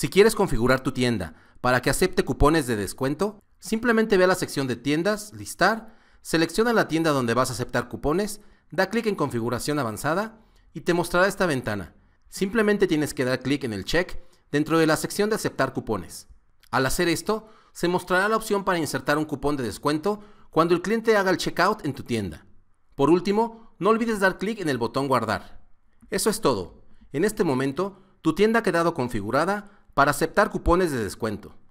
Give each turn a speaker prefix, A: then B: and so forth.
A: Si quieres configurar tu tienda para que acepte cupones de descuento, simplemente ve a la sección de tiendas, listar, selecciona la tienda donde vas a aceptar cupones, da clic en configuración avanzada y te mostrará esta ventana. Simplemente tienes que dar clic en el check dentro de la sección de aceptar cupones. Al hacer esto, se mostrará la opción para insertar un cupón de descuento cuando el cliente haga el checkout en tu tienda. Por último, no olvides dar clic en el botón guardar. Eso es todo. En este momento, tu tienda ha quedado configurada para aceptar cupones de descuento.